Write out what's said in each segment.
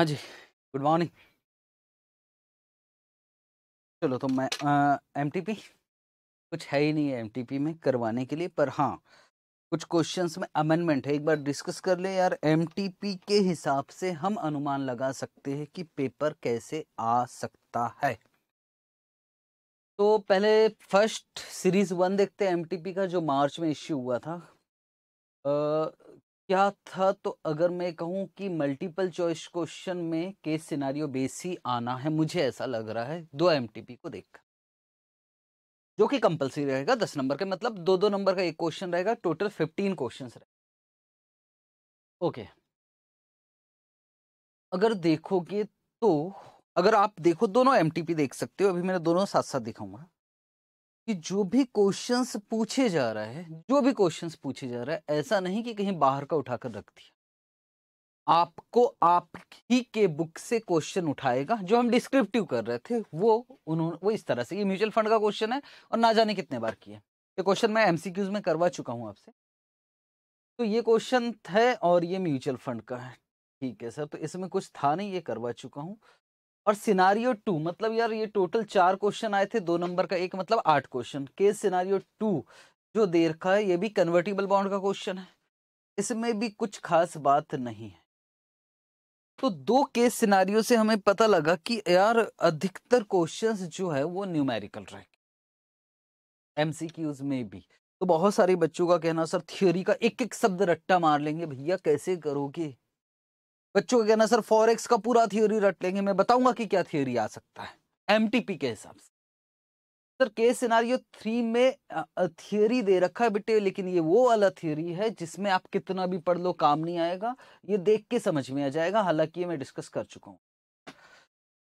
हाँ जी good morning चलो तो मैं एम टी पी कुछ है ही नहीं है एम टी पी में करवाने के लिए पर हाँ कुछ क्वेश्चंस में अमेंडमेंट है एक बार डिस्कस कर ले यार एम टी पी के हिसाब से हम अनुमान लगा सकते हैं कि पेपर कैसे आ सकता है तो पहले फर्स्ट सीरीज वन देखते हैं एम टी पी का जो मार्च में इश्यू हुआ था क्या था तो अगर मैं कहूँ कि मल्टीपल चॉइस क्वेश्चन में केस सिनारियो बेस ही आना है मुझे ऐसा लग रहा है दो एम को देख जो कि कंपलसरी रहेगा दस नंबर के मतलब दो दो नंबर का एक क्वेश्चन रहेगा टोटल फिफ्टीन क्वेश्चन रहेगा ओके अगर देखोगे तो अगर आप देखो दोनों एम देख सकते हो अभी मैंने दोनों साथ साथ दिखाऊंगा कि जो भी क्वेश्चंस पूछे जा रहा है जो भी क्वेश्चंस पूछे जा रहा है ऐसा नहीं कि कहीं बाहर का उठाकर रख दिया आपको आप ही के बुक से क्वेश्चन उठाएगा जो हम डिस्क्रिप्टिव कर रहे थे वो उन्होंने वो इस तरह से ये म्यूचुअल फंड का क्वेश्चन है और ना जाने कितने बार किए ये क्वेश्चन मैं एमसीक्यूज में करवा चुका हूँ आपसे तो ये क्वेश्चन है और ये म्यूचुअल फंड का है ठीक है सर तो इसमें कुछ था नहीं ये करवा चुका हूँ और सिनारियो टू मतलब यार ये टोटल चार क्वेश्चन आए थे दो नंबर का एक मतलब आठ क्वेश्चन केस सिनारियो टू जो दे रखा है ये भी कन्वर्टेबल बॉन्ड का क्वेश्चन है इसमें भी कुछ खास बात नहीं है तो दो केस सिनारियों से हमें पता लगा कि यार अधिकतर क्वेश्चंस जो है वो न्यूमेरिकल रहे एमसीक्यूज में भी तो बहुत सारे बच्चों का कहना सर थ्योरी का एक एक शब्द रट्टा मार लेंगे भैया कैसे करोगे बच्चों का कहना सर फॉरेक्स का पूरा थ्योरी रट लेंगे मैं बताऊंगा कि क्या थ्योरी आ सकता है एमटीपी के हिसाब से सर के सिनारियो थ्री में थियोरी दे रखा है बेटे लेकिन ये वो वाला थियोरी है जिसमें आप कितना भी पढ़ लो काम नहीं आएगा ये देख के समझ में आ जाएगा हालांकि ये मैं डिस्कस कर चुका हूँ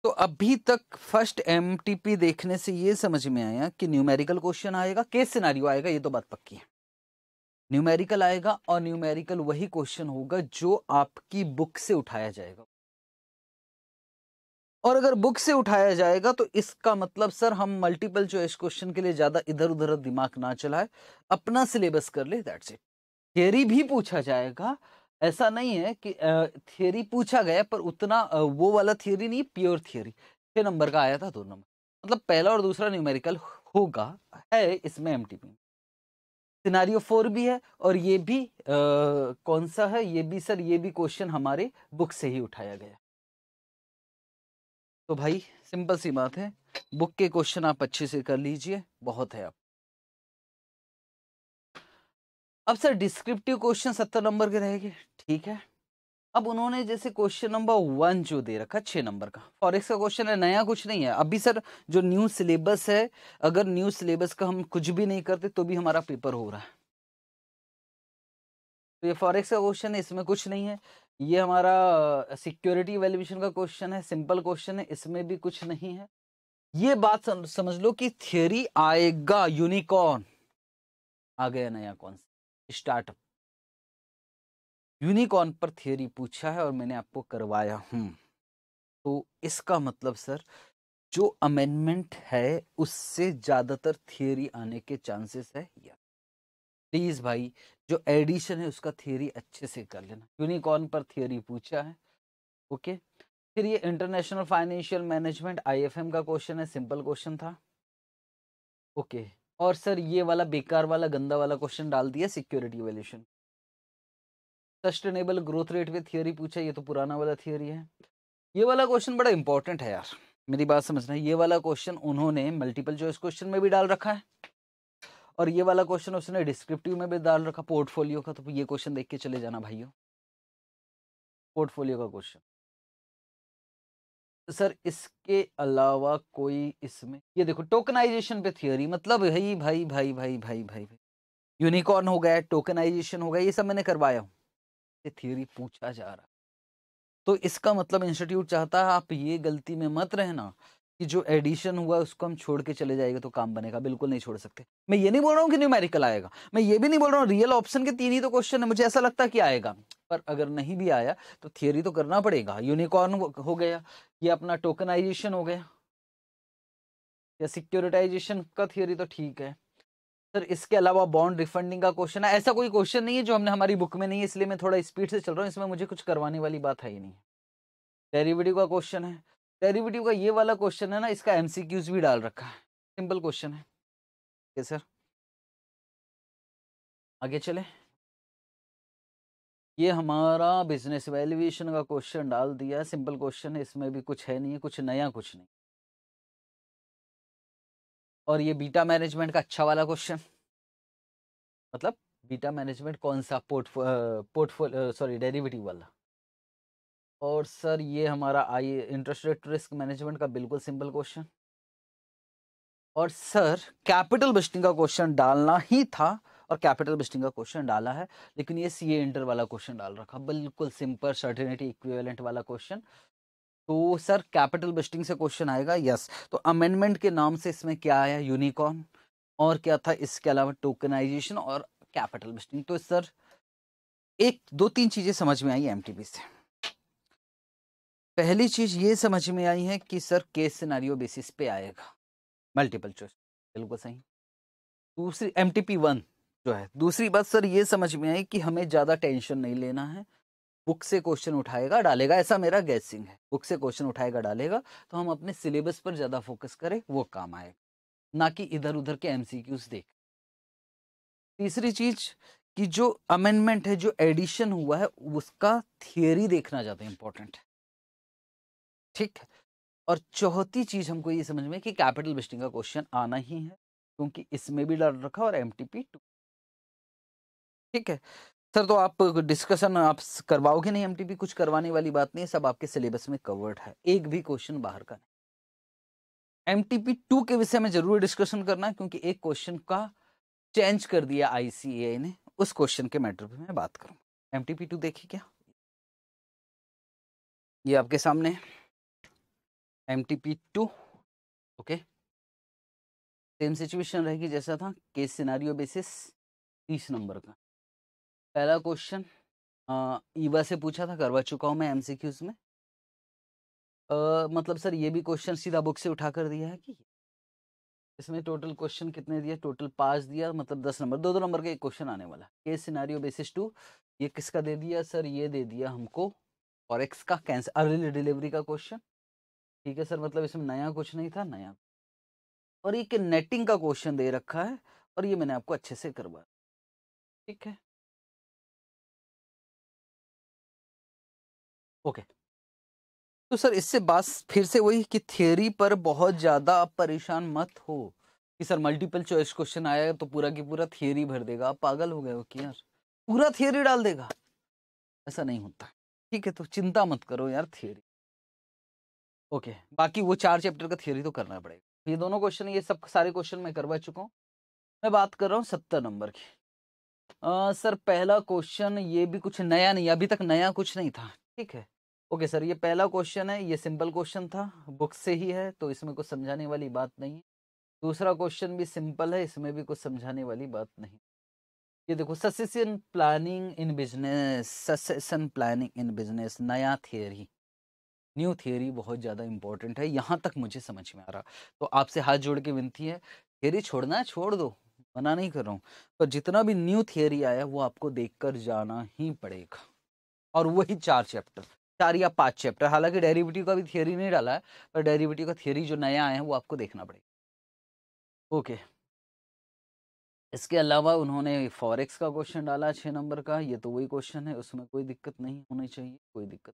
तो अभी तक फर्स्ट एमटीपी देखने से ये समझ में आया कि न्यूमेरिकल क्वेश्चन आएगा केस सिनारियो आएगा ये तो बात पक्की है न्यूमेरिकल आएगा और न्यूमेरिकल वही क्वेश्चन होगा जो आपकी बुक से उठाया जाएगा और अगर बुक से उठाया जाएगा तो इसका मतलब सर हम मल्टीपल चॉइस क्वेश्चन के लिए ज्यादा इधर उधर दिमाग ना चलाए अपना सिलेबस कर ले दैट्स इट थियरी भी पूछा जाएगा ऐसा नहीं है कि थियरी पूछा गया पर उतना वो वाला थियरी नहीं प्योर थियरी छह नंबर का आया था दो नंबर मतलब पहला और दूसरा न्यूमेरिकल होगा है इसमें एम में सिनारियो फोर भी है और ये भी आ, कौन सा है ये भी सर ये भी क्वेश्चन हमारे बुक से ही उठाया गया तो भाई सिंपल सी बात है बुक के क्वेश्चन आप अच्छे से कर लीजिए बहुत है आप अब सर डिस्क्रिप्टिव क्वेश्चन सत्तर नंबर के रहेंगे ठीक है अब उन्होंने जैसे क्वेश्चन नंबर वन जो दे रखा छः नंबर का फॉरेक्स का क्वेश्चन है नया कुछ नहीं है अभी सर जो न्यू सिलेबस है अगर न्यू सिलेबस का हम कुछ भी नहीं करते तो भी हमारा पेपर हो रहा है तो ये फॉरेक्स का क्वेश्चन है इसमें कुछ नहीं है ये हमारा सिक्योरिटी वैल्यूशन का क्वेश्चन है सिंपल क्वेश्चन है इसमें भी कुछ नहीं है ये बात समझ लो कि थियोरी आएगा यूनिकॉर्न आ गया नया कौन स्टार्टअप यूनिकॉर्न पर थियोरी पूछा है और मैंने आपको करवाया हूँ तो इसका मतलब सर जो अमेंडमेंट है उससे ज़्यादातर थियोरी आने के चांसेस है या प्लीज़ भाई जो एडिशन है उसका थियोरी अच्छे से कर लेना यूनिकॉर्न पर थियोरी पूछा है ओके फिर ये इंटरनेशनल फाइनेंशियल मैनेजमेंट आईएफएम का क्वेश्चन है सिंपल क्वेश्चन था ओके और सर ये वाला बेकार वाला गंदा वाला क्वेश्चन डाल दिया security valuation sustainable growth rate पे थियोरी पूछा ये तो पुराना वाला थियोरी है ये वाला क्वेश्चन बड़ा इंपॉर्टेंट है यार मेरी बात समझना ये वाला क्वेश्चन उन्होंने मल्टीपल चॉइस क्वेश्चन में भी डाल रखा है और ये वाला क्वेश्चन उसने डिस्क्रिप्टिव में भी डाल रखा पोर्टफोलियो का तो ये क्वेश्चन देख के चले जाना भाइयों पोर्टफोलियो का क्वेश्चन तो सर इसके अलावा कोई इसमें ये देखो टोकनाइजेशन पे थियोरी मतलब भाई भाई भाई भाई भाई भाई भाई यूनिकॉर्न हो गया टोकनाइजेशन हो गया ये सब मैंने करवाया हूँ से थ्योरी पूछा जा रहा तो इसका मतलब इंस्टीट्यूट चाहता है आप ये गलती में मत रहना कि जो एडिशन हुआ उसको हम छोड़ के चले जाएंगे तो काम बनेगा बिल्कुल नहीं छोड़ सकते मैं ये नहीं बोल रहा हूँ कि न्यूमेरिकल आएगा मैं ये भी नहीं बोल रहा हूँ रियल ऑप्शन के तीन ही तो क्वेश्चन है मुझे ऐसा लगता है कि आएगा पर अगर नहीं भी आया तो थियोरी तो करना पड़ेगा यूनिकॉर्न हो गया ये अपना टोकनाइजेशन हो गया या सिक्योरिटाइजेशन का थियोरी तो ठीक है सर इसके अलावा बॉन्ड रिफंडिंग का क्वेश्चन है ऐसा कोई क्वेश्चन नहीं है जो हमने हमारी बुक में नहीं है इसलिए मैं थोड़ा स्पीड से चल रहा हूँ इसमें मुझे कुछ करवाने वाली बात है ही नहीं डेरिवेटिव का क्वेश्चन है डेरिवेटिव का ये वाला क्वेश्चन है ना इसका एम भी डाल रखा है सिंपल क्वेश्चन है ठीक सर आगे चले ये हमारा बिजनेस वैल्यूएशन का क्वेश्चन डाल दिया सिंपल क्वेश्चन है इसमें भी कुछ है नहीं है कुछ नया कुछ नहीं और ये बीटा मैनेजमेंट का अच्छा वाला क्वेश्चन मतलब बीटा मैनेजमेंट कौन सा पोर्टफोलियो पोर्टफोल सॉरी डेरिवेटिव वाला और सर ये हमारा आई इंटरेस्ट रेट रिस्क मैनेजमेंट का बिल्कुल सिंपल क्वेश्चन और सर कैपिटल बिस्टिंग का क्वेश्चन डालना ही था और कैपिटल बिस्टिंग का क्वेश्चन डाला है लेकिन ये सी इंटर वाला क्वेश्चन डाल रखा बिल्कुल सिंपल सर्टेनिटी इक्विवेलेंट वाला क्वेश्चन तो सर कैपिटल बिस्टिंग से क्वेश्चन आएगा यस तो अमेंडमेंट के नाम से इसमें क्या आया यूनिकॉर्न और क्या था इसके अलावा टोकनाइजेशन और कैपिटल बिस्टिंग तो सर एक दो तीन चीज़ें समझ में आई एम से पहली चीज़ ये समझ में आई है कि सर केस सिनारियो बेसिस पे आएगा मल्टीपल चॉइस बिल्कुल सही दूसरी एम टी पी वन जो है दूसरी बात सर ये समझ में आई कि हमें ज़्यादा टेंशन नहीं लेना है बुक से क्वेश्चन उठाएगा डालेगा ऐसा मेरा गैसिंग है बुक से क्वेश्चन उठाएगा डालेगा तो हम अपने सिलेबस पर ज़्यादा फोकस करें वो काम आएगा ना कि इधर उधर के एम देख तीसरी चीज कि जो अमेंडमेंट है जो एडिशन हुआ है उसका थियोरी देखना ज़्यादा इंपॉर्टेंट है ठीक है और चौथी चीज़ हमको ये समझ में कि कैपिटल बिस्टिंग का क्वेश्चन आना ही है क्योंकि इसमें भी डर रखा और एम टी टू ठीक है सर तो आप डिस्कशन आप करवाओगे नहीं एमटीपी कुछ करवाने वाली बात नहीं सब आपके सिलेबस में कवर्ड है एक भी क्वेश्चन बाहर का नहीं एमटीपी टू के विषय में जरूर डिस्कशन करना क्योंकि एक क्वेश्चन का चेंज कर दिया आईसीएआई ने उस क्वेश्चन के मैटर पे मैं बात करूंगा एम टी पी टू देखिए क्या ये आपके सामने M T P two okay same situation रहेगी जैसा था केस सिनारियो बेसिस तीस नंबर का पहला क्वेश्चन ईवा से पूछा था करवा चुका हूँ मैं एम क्यूज में आ, मतलब सर ये भी क्वेश्चन सीधा बुक से उठा कर दिया है कि इसमें टोटल क्वेश्चन कितने दिए टोटल पाँच दिया मतलब दस नंबर दो दो नंबर का एक क्वेश्चन आने वाला ये सिनारियो बेसिस टू ये किसका दे दिया सर ये दे दिया हमको और एक्स का कैंसर अर्ली डिलीवरी का क्वेश्चन ठीक है सर मतलब इसमें नया कुछ नहीं था नया और ये नेटिंग का क्वेश्चन दे रखा है और ये मैंने आपको अच्छे से करवाया ठीक है ओके तो सर इससे बात फिर से वही कि थियोरी पर बहुत ज़्यादा आप परेशान मत हो कि सर मल्टीपल चॉइस क्वेश्चन आया तो पूरा की पूरा थियोरी भर देगा आप पागल हो गए हो कि यार पूरा थियोरी डाल देगा ऐसा नहीं होता ठीक है तो चिंता मत करो यार थियोरी ओके बाकी वो चार चैप्टर का थियोरी तो करना पड़ेगा ये दोनों क्वेश्चन ये सब सारे क्वेश्चन मैं करवा चुका हूँ मैं बात कर रहा हूँ सत्तर नंबर की आ, सर पहला क्वेश्चन ये भी कुछ नया नहीं अभी तक नया कुछ नहीं था ठीक है ओके सर ये पहला क्वेश्चन है ये सिंपल क्वेश्चन था बुक से ही है तो इसमें कुछ समझाने वाली बात नहीं है दूसरा क्वेश्चन भी सिंपल है इसमें भी कुछ समझाने वाली बात नहीं ये देखो succession planning in business succession planning in business नया थियोरी न्यू थियरी बहुत ज़्यादा इंपॉर्टेंट है यहाँ तक मुझे समझ में आ रहा तो आपसे हाथ जोड़ के विनती है थियरी छोड़ना है छोड़ दो मना नहीं कर रहा हूँ पर जितना भी न्यू थियोरी आया वो आपको देख जाना ही पड़ेगा और वही चार चैप्टर चार या पाँच चैप्टर हालांकि डेरिवेटिव का भी थियोरी नहीं डाला है पर डेरिवेटिव का थियोरी जो नया आया है वो आपको देखना पड़ेगा ओके इसके अलावा उन्होंने फॉरेक्स का क्वेश्चन डाला छः नंबर का ये तो वही क्वेश्चन है उसमें कोई दिक्कत नहीं होनी चाहिए कोई दिक्कत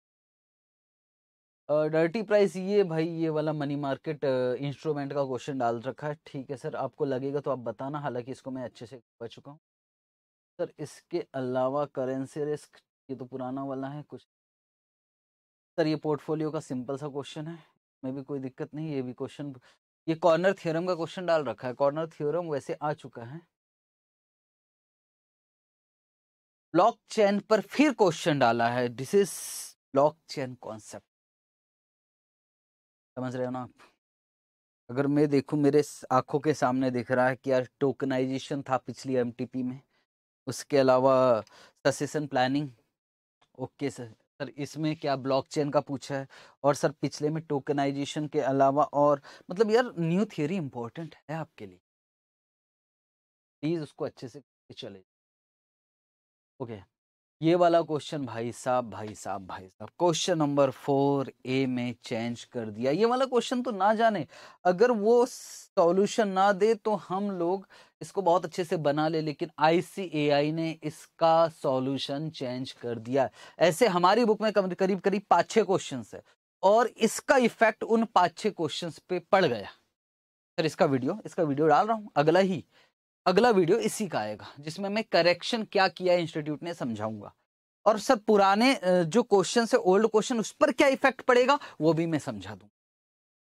डर्टी प्राइस ये भाई ये वाला मनी मार्केट इंस्ट्रूमेंट का क्वेश्चन डाल रखा है ठीक है सर आपको लगेगा तो आप बताना हालांकि इसको मैं अच्छे से कर चुका हूँ सर इसके अलावा करेंसी रिस्क ये तो पुराना वाला है कुछ सर ये पोर्टफोलियो का सिंपल सा क्वेश्चन है में भी कोई दिक्कत नहीं ये भी क्वेश्चन ये कॉर्नर थ्योरम का क्वेश्चन डाल रखा है कॉर्नर थ्योरम वैसे आ चुका है ब्लॉकचेन पर फिर क्वेश्चन डाला है दिस इज ब्लॉकचेन कॉन्सेप्ट समझ रहे हो ना आप अगर मैं देखूं मेरे आंखों के सामने दिख रहा है कि यार टोकनाइजेशन था पिछली एमटीपी में उसके अलावा succession planning okay sir sir इसमें क्या ब्लॉकचेन का पूछा है और सर पिछले में टोकनाइजेशन के अलावा और मतलब यार न्यू थियोरी इंपॉर्टेंट है आपके लिए प्लीज़ उसको अच्छे से चले ओके ये वाला क्वेश्चन भाई साहब भाई साहब भाई साहब क्वेश्चन नंबर फोर ए में चेंज कर दिया ये वाला क्वेश्चन तो ना जाने अगर वो सॉल्यूशन ना दे तो हम लोग इसको बहुत अच्छे से बना ले लेकिन आईसीएआई ने इसका सॉल्यूशन चेंज कर दिया ऐसे हमारी बुक में करीब करीब पाँच छः क्वेश्चन है और इसका इफेक्ट उन पाँच छः क्वेश्चन पे पड़ गया सर इसका वीडियो इसका वीडियो डाल रहा हूँ अगला ही अगला वीडियो इसी का आएगा जिसमें मैं करेक्शन क्या किया इंस्टीट्यूट ने समझाऊंगा और सर पुराने जो क्वेश्चन है ओल्ड क्वेश्चन उस पर क्या इफेक्ट पड़ेगा वो भी मैं समझा दूंगा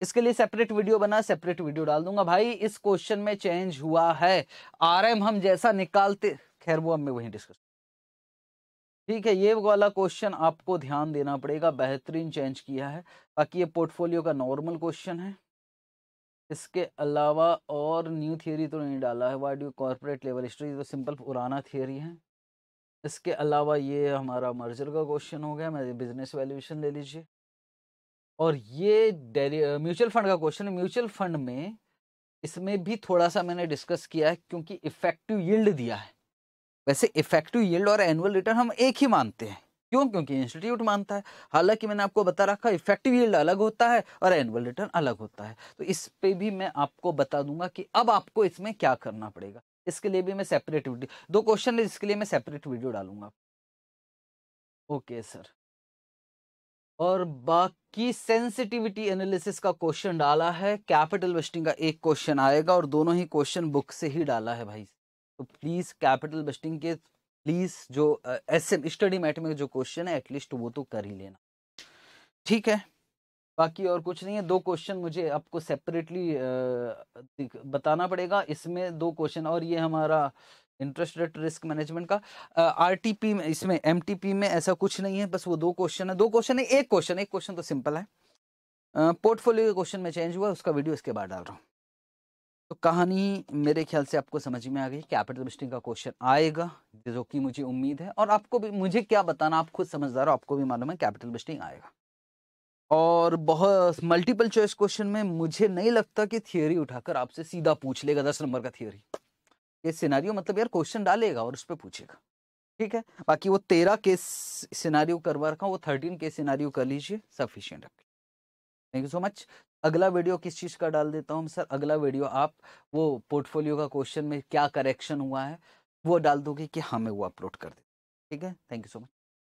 इसके लिए सेपरेट वीडियो बना सेपरेट वीडियो डाल दूंगा भाई इस क्वेश्चन में चेंज हुआ है एम हम जैसा निकालते खैर वो हमें वहीं डिस्कस ठीक है ये वाला क्वेश्चन आपको ध्यान देना पड़ेगा बेहतरीन चेंज किया है बाकी ये पोर्टफोलियो का नॉर्मल क्वेश्चन है इसके अलावा और न्यू थियोरी तो नहीं डाला है what you corporate level history तो सिंपल पुराना थियोरी है इसके अलावा ये हमारा मर्जर का क्वेश्चन हो गया मैं बिजनेस वैल्यूएशन ले लीजिए और ये म्यूचुअल फंड का क्वेश्चन म्यूचुअल फंड में इसमें भी थोड़ा सा मैंने डिस्कस किया है क्योंकि इफेक्टिव यील्ड दिया है वैसे इफेक्टिव यील्ड और एनुअल रिटर्न हम एक ही मानते हैं क्यों क्योंकि इंस्टीट्यूट मानता है हालांकि मैंने आपको बता रखा इफेक्टिव यील्ड अलग होता है और एनुअल रिटर्न अलग होता है तो इस पर भी मैं आपको बता दूंगा कि अब आपको इसमें क्या करना पड़ेगा इसके लिए भी मैं सेपरेट वीडियो दो क्वेश्चन है इसके लिए मैं सेपरेट वीडियो डालूंगा ओके सर और बाकी सेंसिटिविटी एनालिसिस का क्वेश्चन डाला है कैपिटल बेस्टिंग का एक क्वेश्चन आएगा और दोनों ही क्वेश्चन बुक से ही डाला है भाई तो प्लीज़ कैपिटल बेस्टिंग के प्लीज़ जो एस एम स्टडी मैट में जो क्वेश्चन है एटलीस्ट वो तो कर ही लेना ठीक है बाकी और कुछ नहीं है दो क्वेश्चन मुझे आपको सेपरेटली uh, बताना पड़ेगा इसमें दो क्वेश्चन और ये हमारा इंटरेस्ट रेट रिस्क मैनेजमेंट का आर पी में इसमें पी में ऐसा कुछ नहीं है बस वो दो क्वेश्चन है दो क्वेश्चन तो है एक क्वेश्चन एक क्वेश्चन तो सिंपल है पोर्टफोलियो के क्वेश्चन में चेंज हुआ उसका वीडियो इसके बाद डाल रहा हूँ तो कहानी मेरे ख्याल से आपको समझ में आ गई कैपिटल बिस्टिंग का क्वेश्चन आएगा जो कि मुझे उम्मीद है और आपको भी मुझे क्या बताना आप खुद समझदार हो आपको भी मालूम है कैपिटल बिस्टिंग आएगा और बहुत मल्टीपल चॉइस क्वेश्चन में मुझे नहीं लगता कि थियोरी उठाकर आपसे सीधा पूछ लेगा दस नंबर का थियोरी ये सिनारियो मतलब यार क्वेश्चन डालेगा और उस पर पूछेगा ठीक है बाकी वो तेरह केस सिनारियो करवा रखा वो थर्टीन केस सिनारियो कर लीजिए सफिशियंट रख थैंक यू सो मच अगला वीडियो किस चीज़ का डाल देता हूँ सर अगला वीडियो आप वो पोर्टफोलियो का क्वेश्चन में क्या करेक्शन हुआ है वो डाल दोगे कि हमें हाँ, वो अपलोड कर दे ठीक है थैंक यू सो मच